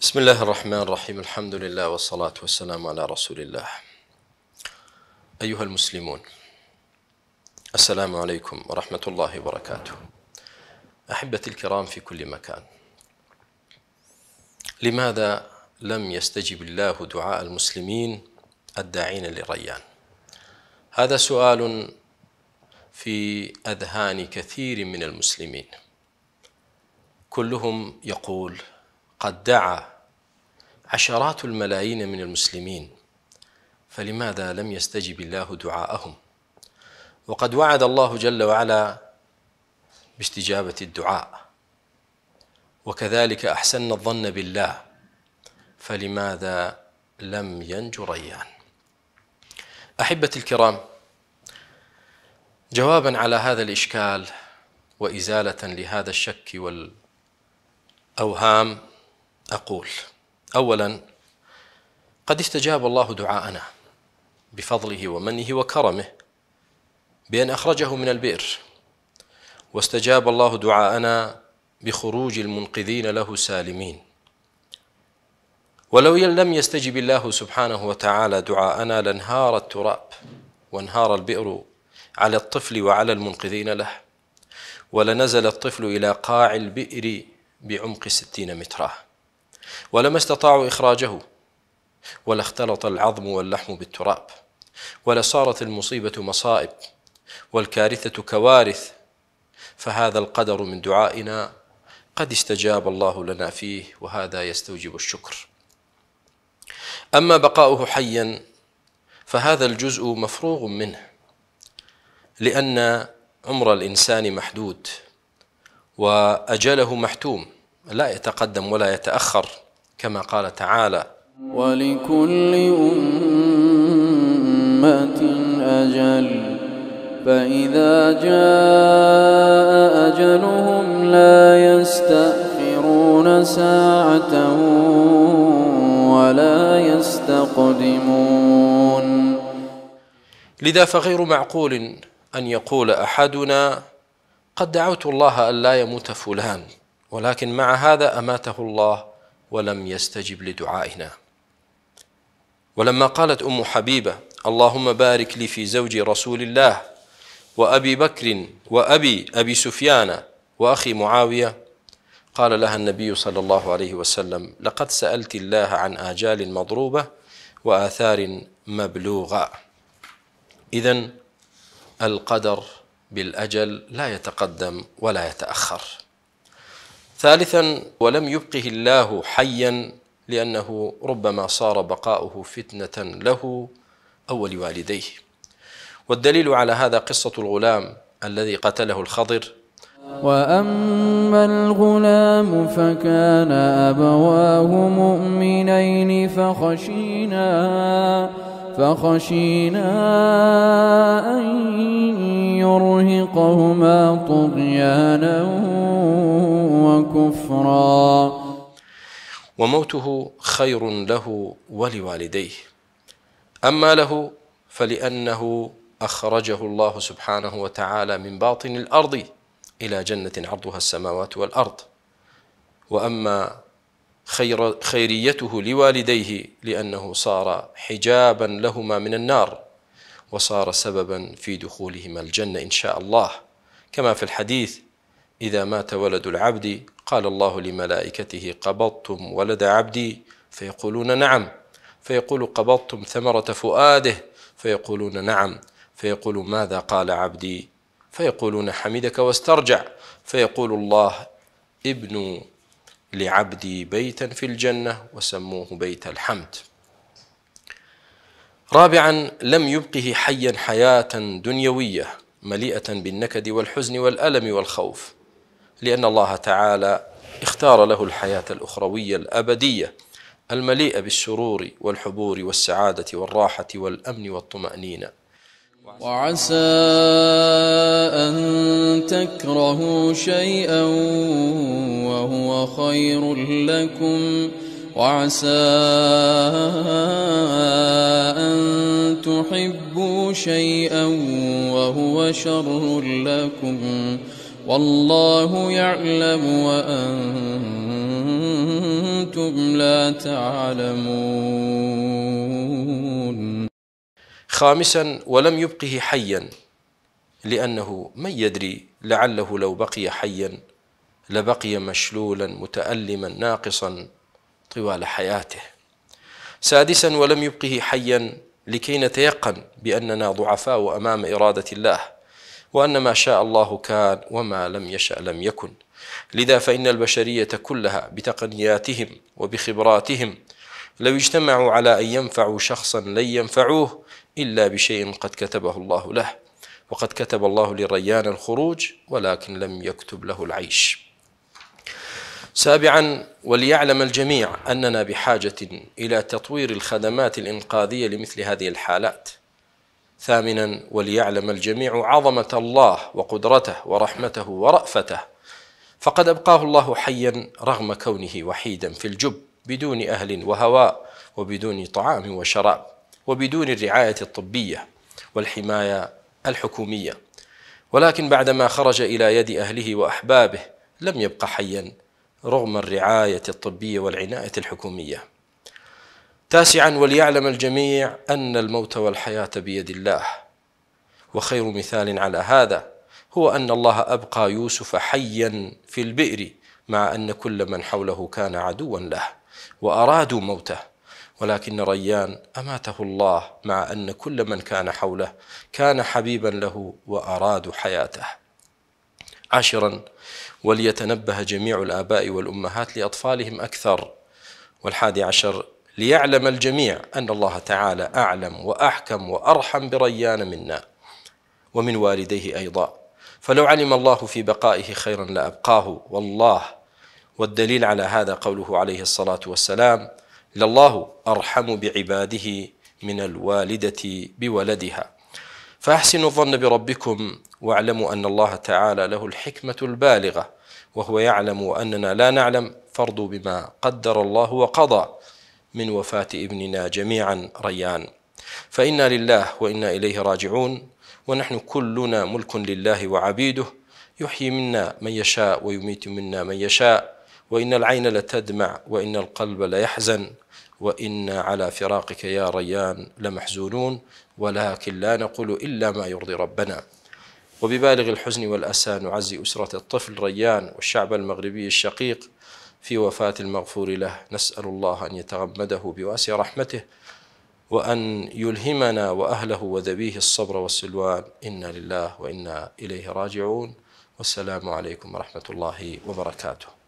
بسم الله الرحمن الرحيم الحمد لله والصلاة والسلام على رسول الله أيها المسلمون السلام عليكم ورحمة الله وبركاته أحبتي الكرام في كل مكان لماذا لم يستجب الله دعاء المسلمين الداعين للريان هذا سؤال في أذهان كثير من المسلمين كلهم يقول قد دعا عشرات الملايين من المسلمين فلماذا لم يستجب الله دعاءهم وقد وعد الله جل وعلا باستجابه الدعاء وكذلك احسن الظن بالله فلماذا لم ينج ريان احبتي الكرام جوابا على هذا الاشكال وازاله لهذا الشك والاوهام أقول أولا قد استجاب الله دعاءنا بفضله ومنه وكرمه بأن أخرجه من البئر واستجاب الله دعاءنا بخروج المنقذين له سالمين ولو لم يستجب الله سبحانه وتعالى دعاءنا لانهار التراب وانهار البئر على الطفل وعلى المنقذين له ولنزل الطفل إلى قاع البئر بعمق ستين مترا ولما استطاعوا إخراجه ولا اختلط العظم واللحم بالتراب ولصارت المصيبة مصائب والكارثة كوارث فهذا القدر من دعائنا قد استجاب الله لنا فيه وهذا يستوجب الشكر أما بقاؤه حيا فهذا الجزء مفروغ منه لأن عمر الإنسان محدود وأجله محتوم لا يتقدم ولا يتأخر كما قال تعالى ولكل أمة أجل فإذا جاء أجلهم لا يستأخرون ساعة ولا يستقدمون لذا فغير معقول أن يقول أحدنا قد دعوت الله أن لا يموت فلان ولكن مع هذا اماته الله ولم يستجب لدعائنا ولما قالت ام حبيبه اللهم بارك لي في زوج رسول الله وابي بكر وابي ابي سفيان واخي معاويه قال لها النبي صلى الله عليه وسلم لقد سالت الله عن اجال مضروبه واثار مبلوغه اذا القدر بالاجل لا يتقدم ولا يتاخر ثالثا ولم يبقه الله حيا لأنه ربما صار بقاؤه فتنة له أو لوالديه والدليل على هذا قصة الغلام الذي قتله الخضر وأما الغلام فكان أبواه مؤمنين فخشينا فخشينا أن يرهقهما طغيانا وكفرا وموته خير له ولوالديه أما له فلأنه أخرجه الله سبحانه وتعالى من باطن الأرض إلى جنة عرضها السماوات والأرض وأما خير خيريته لوالديه لأنه صار حجابا لهما من النار وصار سببا في دخولهما الجنة إن شاء الله كما في الحديث إذا مات ولد العبد قال الله لملائكته قبضتم ولد عبدي فيقولون نعم فيقول قبضتم ثمرة فؤاده فيقولون نعم فيقول ماذا قال عبدي فيقولون حمدك واسترجع فيقول الله ابن لعبدي بيتا في الجنة وسموه بيت الحمد رابعا لم يبقه حيا حياة دنيوية مليئة بالنكد والحزن والألم والخوف لأن الله تعالى اختار له الحياة الأخروية الأبدية المليئة بالسرور والحبور والسعادة والراحة والأمن والطمأنينة وعسى أن تكرهوا شيئا وهو خير لكم وعسى أن تحبوا شيئا وهو شر لكم والله يعلم وأنتم لا تعلمون خامسا ولم يبقه حيا لأنه من يدري لعله لو بقي حيا لبقي مشلولا متألما ناقصا طوال حياته سادسا ولم يبقه حيا لكي نتيقن بأننا ضعفاء أمام إرادة الله وأن ما شاء الله كان وما لم يشأ لم يكن لذا فإن البشرية كلها بتقنياتهم وبخبراتهم لو اجتمعوا على أن ينفعوا شخصا لن ينفعوه إلا بشيء قد كتبه الله له وقد كتب الله لريان الخروج ولكن لم يكتب له العيش سابعا وليعلم الجميع أننا بحاجة إلى تطوير الخدمات الإنقاذية لمثل هذه الحالات ثامنا وليعلم الجميع عظمة الله وقدرته ورحمته ورأفته فقد أبقاه الله حيا رغم كونه وحيدا في الجب بدون أهل وهواء وبدون طعام وشراب وبدون الرعاية الطبية والحماية الحكومية ولكن بعدما خرج إلى يد أهله وأحبابه لم يبقى حيا رغم الرعاية الطبية والعناية الحكومية تاسعا وليعلم الجميع أن الموت والحياة بيد الله وخير مثال على هذا هو أن الله أبقى يوسف حيا في البئر مع أن كل من حوله كان عدوا له وأرادوا موته ولكن ريان أماته الله مع أن كل من كان حوله كان حبيبا له وأرادوا حياته عاشرا وليتنبه جميع الآباء والأمهات لأطفالهم أكثر والحادي عشر ليعلم الجميع أن الله تعالى أعلم وأحكم وأرحم بريان منا ومن والديه أيضا فلو علم الله في بقائه خيرا لأبقاه والله والدليل على هذا قوله عليه الصلاة والسلام لله أرحم بعباده من الوالدة بولدها فأحسنوا الظن بربكم واعلموا أن الله تعالى له الحكمة البالغة وهو يعلم أننا لا نعلم فارضوا بما قدر الله وقضى من وفاة ابننا جميعا ريان فإنا لله وإنا إليه راجعون ونحن كلنا ملك لله وعبيده يحيي منا من يشاء ويميت منا من يشاء وإن العين لتدمع وإن القلب ليحزن وإنا على فراقك يا ريان لمحزونون ولكن لا نقول إلا ما يرضي ربنا وببالغ الحزن والأسى نعزي أسرة الطفل ريان والشعب المغربي الشقيق في وفاة المغفور له نسأل الله أن يتغمده بواسع رحمته وأن يلهمنا وأهله وذبيه الصبر والسلوان إنا لله وإنا إليه راجعون والسلام عليكم ورحمة الله وبركاته